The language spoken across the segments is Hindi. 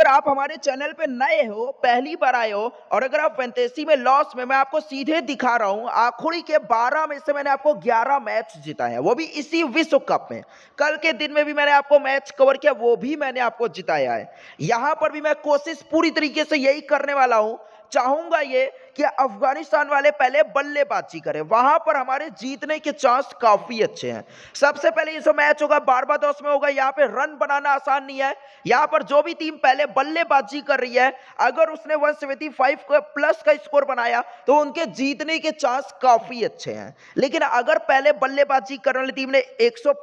अगर आप हमारे चैनल पे नए हो पहली बार आए हो और अगर आप फैंटेसी में लॉस में मैं आपको सीधे दिखा रहा हूँ आखुड़ी के 12 में से मैंने आपको 11 मैच जिताए हैं वो भी इसी विश्व कप में कल के दिन में भी मैंने आपको मैच कवर किया वो भी मैंने आपको जिताया है यहाँ पर भी मैं कोशिश पूरी तरीके से यही करने वाला हूँ चाहूंगा ये कि अफगानिस्तान वाले पहले बल्लेबाजी करें वहां पर हमारे जीतने के चांस काफी अच्छे हैं सबसे पहले ये जो मैच होगा बारबादोस में होगा यहाँ पे रन बनाना आसान नहीं है यहाँ पर जो भी टीम पहले बल्लेबाजी कर रही है अगर उसने सेवेंटी का प्लस का स्कोर बनाया तो उनके जीतने के चांस काफी अच्छे हैं लेकिन अगर पहले बल्लेबाजी करने वाली टीम ने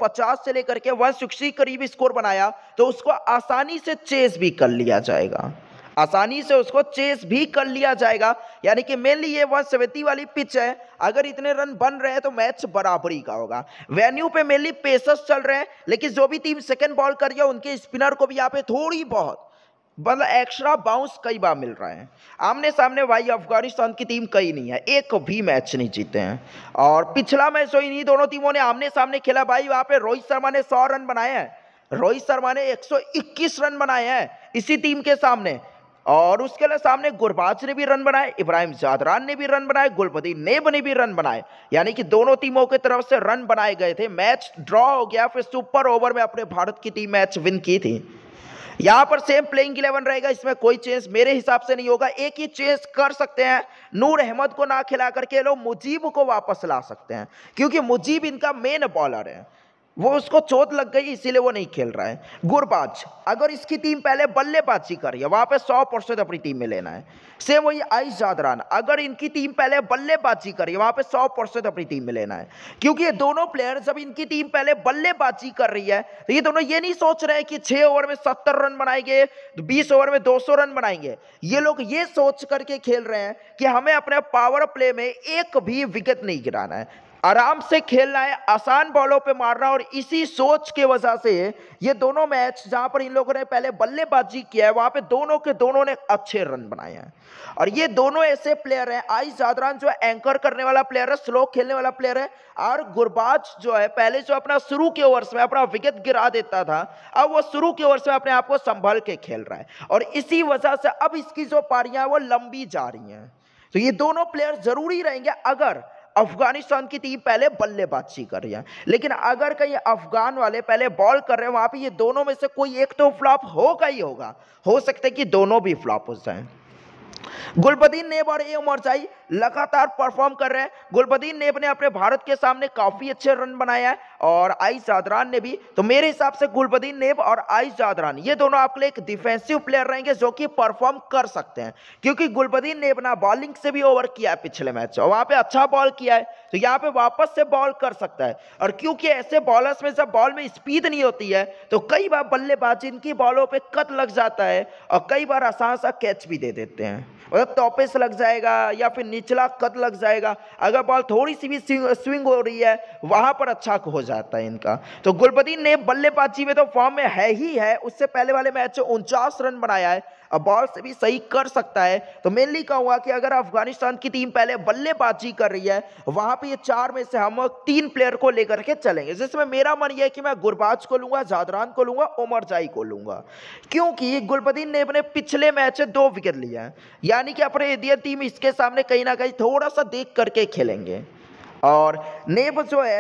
पचास से लेकर के सिक्सटी करीब स्कोर बनाया तो उसको आसानी से चेस भी कर लिया जाएगा आसानी से उसको चेस भी कर लिया जाएगा यानी कि मेनली ये वन सेवेंटी वाली पिच है अगर इतने रन बन रहे हैं तो मैच बराबरी का होगा वेन्यू पे मेनली पेसर्स चल रहे हैं लेकिन जो भी टीम सेकेंड बॉल कर रही है उनके स्पिनर को भी यहाँ पे थोड़ी बहुत मतलब एक्स्ट्रा बाउंस कई बार मिल रहा है आमने सामने भाई अफगानिस्तान की टीम कई नहीं है एक भी मैच नहीं जीते हैं और पिछला मैच जो तो इन्हीं दोनों टीमों ने आमने सामने खेला भाई वहाँ पे रोहित शर्मा ने 100 रन बनाए हैं रोहित शर्मा ने 121 रन बनाए हैं इसी टीम के सामने और उसके अलावा सामने गुरबाज ने भी रन बनाए इब्राहिम जादरान ने भी रन बनाए गुलपति नेब ने भी रन बनाए यानी कि दोनों टीमों की तरफ से रन बनाए गए थे मैच ड्रॉ हो गया फिर सुपर ओवर में अपने भारत की टीम मैच विन की थी यहाँ पर सेम प्लेइंग इलेवन रहेगा इसमें कोई चेंज मेरे हिसाब से नहीं होगा एक ही चेंज कर सकते हैं नूर अहमद को ना खिला करके लोग मुजीब को वापस ला सकते हैं क्योंकि मुजीब इनका मेन बॉलर है वो उसको चोट लग गई इसीलिए वो नहीं खेल रहा है गुरबाज अगर इसकी टीम पहले बल्लेबाजी करी है वहाँ पे सौ परसेंट अपनी टीम में लेना है सेम वही आई जादरान अगर इनकी टीम पहले बल्लेबाजी करी है वहाँ पे सौ परसेंट अपनी टीम में लेना है क्योंकि ये दोनों प्लेयर जब इनकी टीम पहले बल्लेबाजी कर रही है तो ये दोनों ये नहीं सोच रहे हैं कि छः ओवर में सत्तर रन बनाएंगे बीस ओवर में दो रन बनाएंगे ये लोग ये सोच करके खेल रहे हैं कि हमें अपने पावर प्ले में एक भी विकेट नहीं गिराना है आराम से खेलना है आसान बॉलों पे मारना और इसी सोच के वजह से ये दोनों मैच जहां पर इन लोगों ने पहले बल्लेबाजी किया है वहां पे दोनों के दोनों ने अच्छे रन बनाए हैं और ये दोनों ऐसे प्लेयर हैं आई जादरान जो एंकर करने वाला प्लेयर है स्लो खेलने वाला प्लेयर है और गुरबाज जो है पहले जो अपना शुरू के ओवर्स में अपना विकेट गिरा देता था अब वो शुरू के ओवर्स में अपने आप को संभल के खेल रहा है और इसी वजह से अब इसकी जो पारियां वो लंबी जा रही हैं तो ये दोनों प्लेयर जरूरी रहेंगे अगर अफगानिस्तान की टीम पहले बल्लेबाजी कर रही है लेकिन अगर कहीं अफगान वाले पहले बॉल कर रहे हैं वहां पे ये दोनों में से कोई एक तो फ्लॉप होगा ही होगा हो सकता है कि दोनों भी फ्लॉप हो जाए गुलबदीन नेब और ए उमरजाई लगातार परफॉर्म कर रहे हैं गुलबदीन नेब ने अपने भारत के सामने काफ़ी अच्छे रन बनाया है और आई जादरान ने भी तो मेरे हिसाब से गुलबदीन नेब और आई जादरान ये दोनों आपके लिए एक डिफेंसिव प्लेयर रहेंगे जो कि परफॉर्म कर सकते हैं क्योंकि गुलबदीन नेब ना बॉलिंग से भी ओवर किया है पिछले मैच और वहाँ पे अच्छा बॉल किया है तो यहाँ पे वापस से बॉल कर सकता है और क्योंकि ऐसे बॉलर्स में जब बॉल में स्पीड नहीं होती है तो कई बार बल्लेबाज इनकी बॉलों पर कट लग जाता है और कई बार आसान सा कैच भी दे देते हैं मतलब टॉपेस लग जाएगा या फिर निचला कट लग जाएगा अगर बॉल थोड़ी सी भी स्विंग हो रही है वहाँ पर अच्छा हो जाता है इनका तो गुलबदीन ने बल्लेबाजी में तो फॉर्म में है ही है उससे पहले वाले मैच में उनचास रन बनाया है अब बॉल से भी सही कर सकता है तो मेनली कहूँगा कि अगर अफगानिस्तान की टीम पहले बल्लेबाजी कर रही है वहां पे ये चार में से हम तीन प्लेयर को लेकर के चलेंगे जिसमें मेरा मन यह है कि मैं गुरबाज को लूंगा जादरान को लूंगा उमर जाई को लूंगा क्योंकि गुलबदीन ने अपने पिछले मैच दो विकेट लिया है यानी कि अपने इंडियन टीम इसके सामने कहीं ना कहीं थोड़ा सा देख करके खेलेंगे और नेब जो है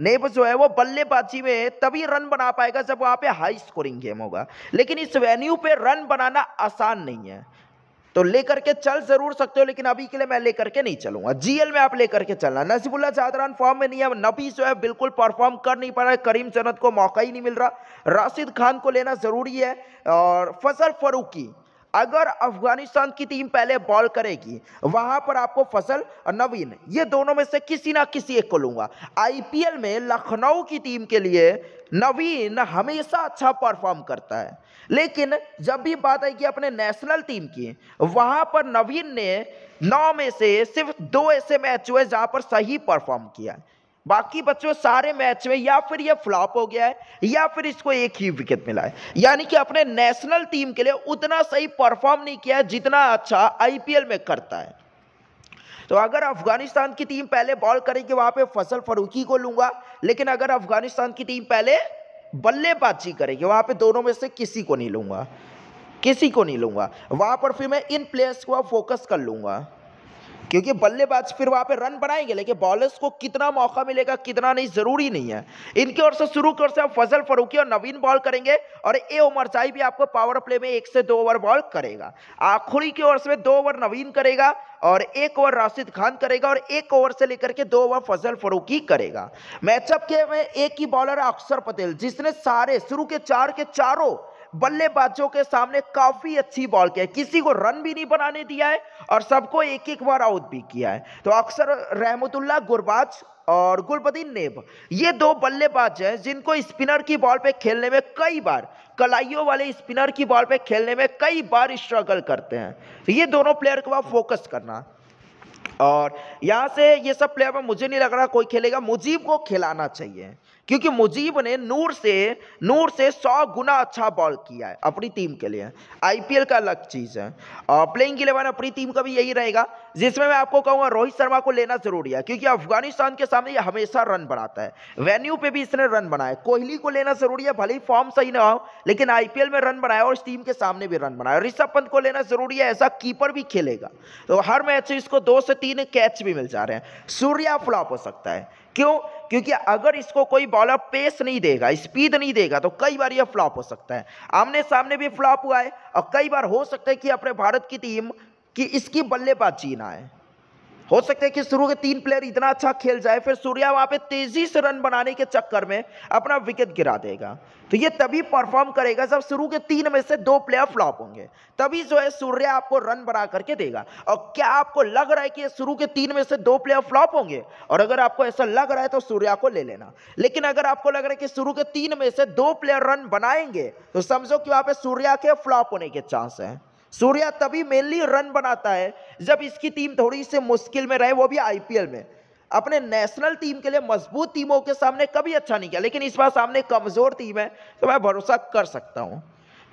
नेब जो है वो बल्लेबाजी में तभी रन बना पाएगा जब वहाँ पे हाई स्कोरिंग गेम होगा लेकिन इस वेन्यू पे रन बनाना आसान नहीं है तो लेकर के चल जरूर सकते हो लेकिन अभी के लिए मैं लेकर के नहीं चलूंगा जीएल में आप लेकर के चलना नसीबुल्ला चादरान फॉर्म में नहीं है नबी जो है बिल्कुल परफॉर्म कर नहीं पा रहा है करीम जनत को मौका ही नहीं मिल रहा राशिद खान को लेना ज़रूरी है और फसल फरूकी अगर अफगानिस्तान की टीम पहले बॉल करेगी वहां पर आपको फसल और नवीन ये दोनों में से किसी ना किसी एक को लूंगा आईपीएल में लखनऊ की टीम के लिए नवीन हमेशा अच्छा परफॉर्म करता है लेकिन जब भी बात आएगी अपने नेशनल टीम की वहां पर नवीन ने नौ में से सिर्फ दो ऐसे मैच हुए जहां पर सही परफॉर्म किया है बाकी बच्चों सारे मैच में या फिर ये फ्लॉप हो गया है या फिर इसको एक ही विकेट मिला है यानी कि अपने नेशनल टीम के लिए उतना सही परफॉर्म नहीं किया जितना अच्छा आईपीएल में करता है तो अगर अफगानिस्तान की टीम पहले बॉल करेगी वहां पे फसल फरूकी को लूंगा लेकिन अगर अफगानिस्तान की टीम पहले बल्लेबाजी करेगी वहां पे दोनों में से किसी को नहीं लूंगा किसी को नहीं लूंगा वहां पर फिर मैं इन प्लेयर्स को फोकस कर लूंगा क्योंकि बल्लेबाज फिर वहां पे रन बनाएंगे लेकिन बॉलर्स को कितना मौका मिलेगा कितना नहीं ज़रूरी नहीं है इनकी ओर से शुरू कर से फजल फरूकी और नवीन बॉल करेंगे और ए उमर साई भी आपको पावर प्ले में एक से दो ओवर बॉल करेगा आखिरी की ओर से दो ओवर नवीन करेगा और एक ओवर राशिद खान करेगा और एक ओवर से लेकर के दो ओवर फजल फरूकी करेगा मैचअप के में एक ही बॉलर अक्षर पटेल जिसने सारे शुरू के चार के चारों बल्लेबाजों के सामने काफी अच्छी बॉल किया किसी को रन भी नहीं बनाने दिया है और सबको एक एक बार आउट भी किया है तो अक्सर रहमतुल्ला गुरबाज और गुलबदीन नेब ये दो बल्लेबाज हैं जिनको स्पिनर की बॉल पे खेलने में कई बार कलाइयों वाले स्पिनर की बॉल पे खेलने में कई बार स्ट्रगल करते हैं तो ये दोनों प्लेयर को बाद फोकस करना और यहाँ से ये सब प्लेयर में मुझे नहीं लग रहा कोई खेलेगा मुजीब को खिलाना चाहिए क्योंकि मुजीब ने नूर से नूर से सौ गुना अच्छा बॉल किया है अपनी टीम के लिए आईपीएल का अलग चीज़ है और प्लेइंग इलेवन अपनी टीम का भी यही रहेगा जिसमें मैं आपको कहूँगा रोहित शर्मा को लेना जरूरी है क्योंकि अफगानिस्तान के सामने ये हमेशा रन बनाता है वेन्यू पे भी इसने रन बनाया कोहली को लेना जरूरी है भले ही फॉर्म सही ना हो लेकिन आईपीएल में रन बनाया और इस टीम के सामने भी रन बनाया ऋषभ पंत को लेना जरूरी है ऐसा कीपर भी खेलेगा तो हर मैच इसको दो से तीन कैच भी मिल जा रहे हैं सूर्या फ्लॉप हो सकता है क्यों क्योंकि अगर इसको कोई बॉलर पेस नहीं देगा स्पीड नहीं देगा तो कई बार यह फ्लॉप हो सकता है आमने सामने भी फ्लॉप हुआ है और कई बार हो सकता है कि अपने भारत की टीम की इसकी बल्लेबाजी ना है हो सकता है कि शुरू के तीन प्लेयर इतना अच्छा खेल जाए फिर सूर्या वहाँ पे तेजी से रन बनाने के चक्कर में अपना विकेट गिरा देगा तो ये तभी परफॉर्म करेगा जब शुरू के तीन में से दो प्लेयर फ्लॉप होंगे तभी जो है सूर्या आपको रन बना करके देगा और क्या आपको लग रहा है कि शुरू के तीन में से दो प्लेयर फ्लॉप होंगे और अगर आपको ऐसा लग रहा है तो सूर्या को ले लेना लेकिन अगर आपको लग रहा है कि शुरू के तीन में से दो प्लेयर रन बनाएंगे तो समझो कि वहाँ पे सूर्या के फ्लॉप होने के चांस हैं सूर्या तभी मेनली रन बनाता है जब इसकी टीम थोड़ी सी मुश्किल में रहे वो भी आईपीएल में अपने नेशनल टीम के लिए मजबूत टीमों के सामने कभी अच्छा नहीं किया लेकिन इस बार सामने कमजोर टीम है तो मैं भरोसा कर सकता हूँ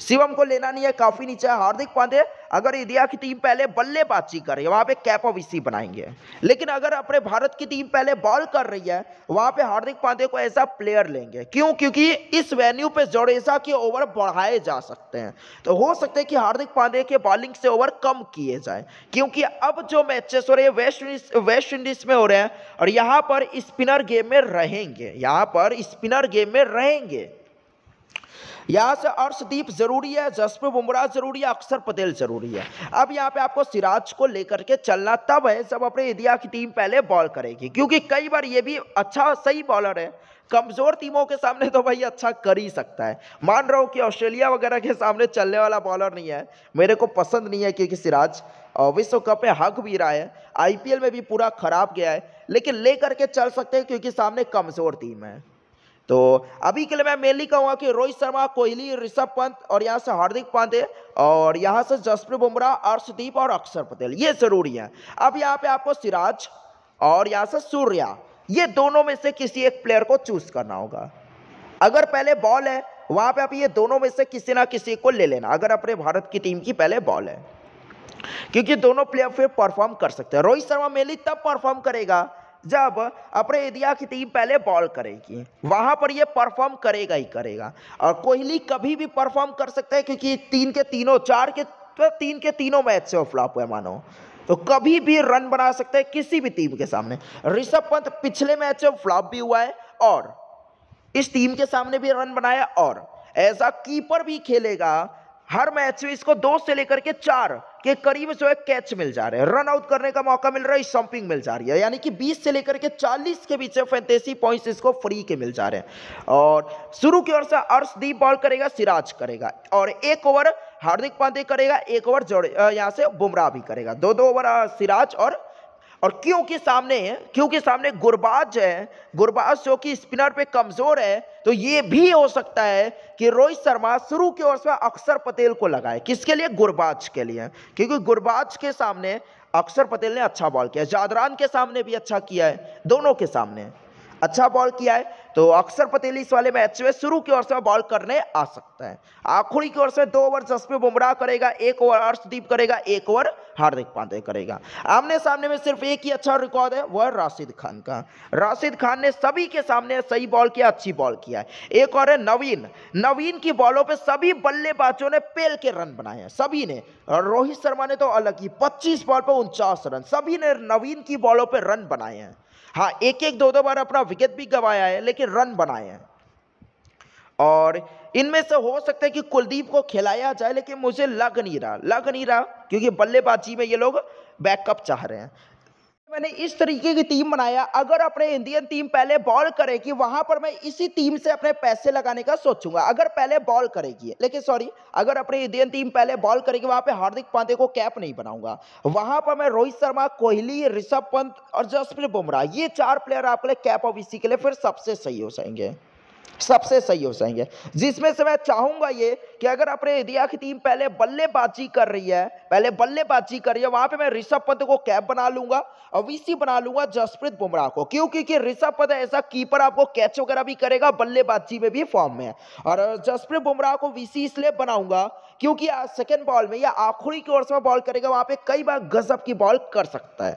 शिवम को लेना नहीं है काफी नीचे है हार्दिक पांडे अगर इंडिया की टीम पहले बल्लेबाजी कर रही है वहां पे कैप ऑफ इसी बनाएंगे लेकिन अगर अपने भारत की टीम पहले बॉल कर रही है वहां पे हार्दिक पांडे को ऐसा प्लेयर लेंगे क्यों क्योंकि इस वेन्यू पे जोड़ेसा के ओवर बढ़ाए जा सकते हैं तो हो सकते हैं कि हार्दिक पांडे के बॉलिंग से ओवर कम किए जाए क्योंकि अब जो मैचेस हो रहे हैं वेस्ट इंडीज वेस्ट इंडीज में हो रहे हैं और यहाँ पर स्पिनर गेम में रहेंगे यहाँ पर स्पिनर गेम में रहेंगे यहाँ से अर्शदीप ज़रूरी है जसप्र बुमराह ज़रूरी है अक्षर पटेल ज़रूरी है अब यहाँ पे आपको सिराज को लेकर के चलना तब है जब अपने इंडिया की टीम पहले बॉल करेगी क्योंकि कई बार ये भी अच्छा सही बॉलर है कमज़ोर टीमों के सामने तो भाई अच्छा कर ही सकता है मान रहा हूँ कि ऑस्ट्रेलिया वगैरह के सामने चलने वाला बॉलर नहीं है मेरे को पसंद नहीं है क्योंकि सिराज विश्व कप में हक भी रहा है आईपीएल में भी पूरा खराब गया है लेकिन ले करके चल सकते हैं क्योंकि सामने कमज़ोर टीम है तो अभी के लिए मैं मेनली कहूँगा कि रोहित शर्मा कोहली ऋषभ पंत और यहाँ से हार्दिक पांडे और यहाँ से जसप्रीत बुमराह अर्षदीप और अक्षर पटेल ये ज़रूरी है अब यहाँ पे आपको सिराज और यहाँ से सूर्या ये दोनों में से किसी एक प्लेयर को चूज करना होगा अगर पहले बॉल है वहाँ पे आप ये दोनों में से किसी ना किसी को ले लेना अगर अपने भारत की टीम की पहले बॉल है क्योंकि दोनों प्लेयर फिर परफॉर्म कर सकते हैं रोहित शर्मा मेनली तब परफॉर्म करेगा जब अपने इंडिया की टीम पहले बॉल करेगी वहां पर ये परफॉर्म करेगा ही करेगा और कोहली कभी भी परफॉर्म कर सकता है क्योंकि तीन के तीनों चार के तो तीन के तीनों मैच से फ्लॉप हुए मानो तो कभी भी रन बना सकते हैं किसी भी टीम के सामने ऋषभ पंत पिछले मैच में फ्लॉप भी हुआ है और इस टीम के सामने भी रन बनाया और एज अ कीपर भी खेलेगा हर मैच में इसको दो से लेकर के चार के करीब जो है कैच मिल जा रहे हैं रन आउट करने का मौका मिल रहा है स्टम्पिंग मिल जा रही है यानी कि 20 से लेकर के 40 के बीच में फैंतेसी पॉइंट्स इसको फ्री के मिल जा रहे हैं और शुरू की ओर से अर्शदीप बॉल करेगा सिराज करेगा और एक ओवर हार्दिक पांडे करेगा एक ओवर जोड़े यहाँ से बुमराह भी करेगा दो दो ओवर सिराज और और क्योंकि सामने क्योंकि सामने गुरबाज है गुरबाज जो कि स्पिनर पे कमज़ोर है तो ये भी हो सकता है कि रोहित शर्मा शुरू के ओर से अक्षर पटेल को लगाए किसके लिए गुरबाज के लिए क्योंकि गुरबाज के सामने अक्षर पटेल ने अच्छा बॉल किया जादरान के सामने भी अच्छा किया है दोनों के सामने अच्छा बॉल किया है तो अक्सर पटेल इस वाले मैच में शुरू की ओर से बॉल करने आ सकता है आखिरी की ओर से दो ओवर जसप्रीत बुमराह करेगा एक ओवर अर्शदीप करेगा एक ओवर हार्दिक पांडे करेगा आमने सामने में सिर्फ एक ही अच्छा रिकॉर्ड है वह राशिद खान का राशिद खान ने सभी के सामने सही बॉल किया अच्छी बॉल किया है एक और है नवीन नवीन की बॉलों पर सभी बल्लेबाजों ने पेल के रन बनाए हैं सभी ने रोहित शर्मा ने तो अलग ही पच्चीस बॉल पर उनचास रन सभी ने नवीन की बॉलों पर रन बनाए हैं हाँ एक एक दो दो बार अपना विकेट भी गवाया है लेकिन रन बनाए हैं और इनमें से हो सकता है कि कुलदीप को खिलाया जाए लेकिन मुझे लग नहीं रहा लग नहीं रहा क्योंकि बल्लेबाजी में ये लोग बैकअप चाह रहे हैं मैंने इस तरीके की टीम बनाया अगर अपने इंडियन टीम पहले बॉल करेगी वहां पर मैं इसी टीम से अपने पैसे लगाने का सोचूंगा अगर पहले बॉल करेगी लेकिन सॉरी अगर अपने इंडियन टीम पहले बॉल करेगी वहां पे हार्दिक पांडे को कैप नहीं बनाऊंगा वहां पर मैं रोहित शर्मा कोहली ऋषभ पंत और जसप्रीत बुमराह ये चार प्लेयर आपके लिए कैप ऑफ इसी के लिए फिर सबसे सही हो जाएंगे सबसे सही हो जाएंगे जिसमें से मैं चाहूंगा ये कि अगर अपने इंडिया की टीम पहले बल्लेबाजी कर रही है पहले बल्लेबाजी कर रही है वहां पे मैं ऋषभ पंत को कैप बना लूंगा और वीसी बना लूंगा जसप्रीत बुमराह को क्यों क्योंकि ऋषभ पंत ऐसा कीपर आपको कैच वगैरह भी करेगा बल्लेबाजी में भी फॉर्म में और जसप्रीत बुमराह को वीसी इसलिए बनाऊंगा क्योंकि सेकेंड बॉल में या आखिरी की ओर से बॉल करेगा वहां पर कई बार गजब की बॉल कर सकता है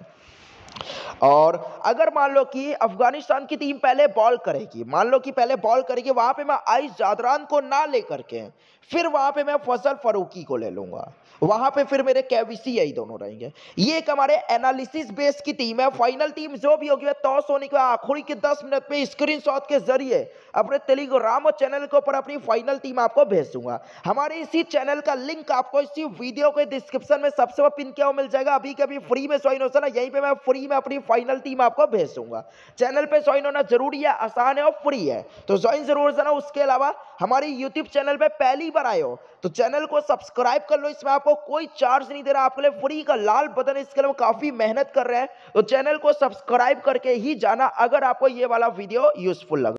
और अगर मान लो कि अफगानिस्तान की टीम पहले बॉल करेगी मान लो कि पहले बॉल करेगी वहां पे मैं आइस जादरान को ना लेकर के फिर वहां पे मैं फसल फरूकी को ले लूंगा वहां पे फिर मेरे कैविसी यही दोनों रहेंगे ये एक हमारे एनालिसिस बेस की टीम है फाइनल टीम जो भी होगी टॉस होने के बाद आखिरी के दस मिनट में स्क्रीन के जरिए अपने टेलीग्राम चैनल के ऊपर अपनी फाइनल टीम आपको भेज दूंगा हमारे इसी चैनल का लिंक आपको इसी वीडियो के डिस्क्रिप्शन में सबसे पिन किया मिल जाएगा अभी कभी फ्री में सॉइन हो सर यहीं पर मैं फ्री ही मैं अपनी फाइनल टीम आपको भेज दूंगा चैनल पे ज्वाइन होना जरूरी है आसान है और फ्री है तो ज्वाइन जरूर करना उसके अलावा हमारी यूट्यूब चैनल पे पहली बार आए हो तो चैनल को सब्सक्राइब कर लो इसमें आपको कोई चार्ज नहीं दे रहा आपके लिए फ्री का लाल बदन इसके लिए काफ़ी मेहनत कर रहे हैं तो चैनल को सब्सक्राइब करके ही जाना अगर आपको ये वाला वीडियो यूजफुल लगा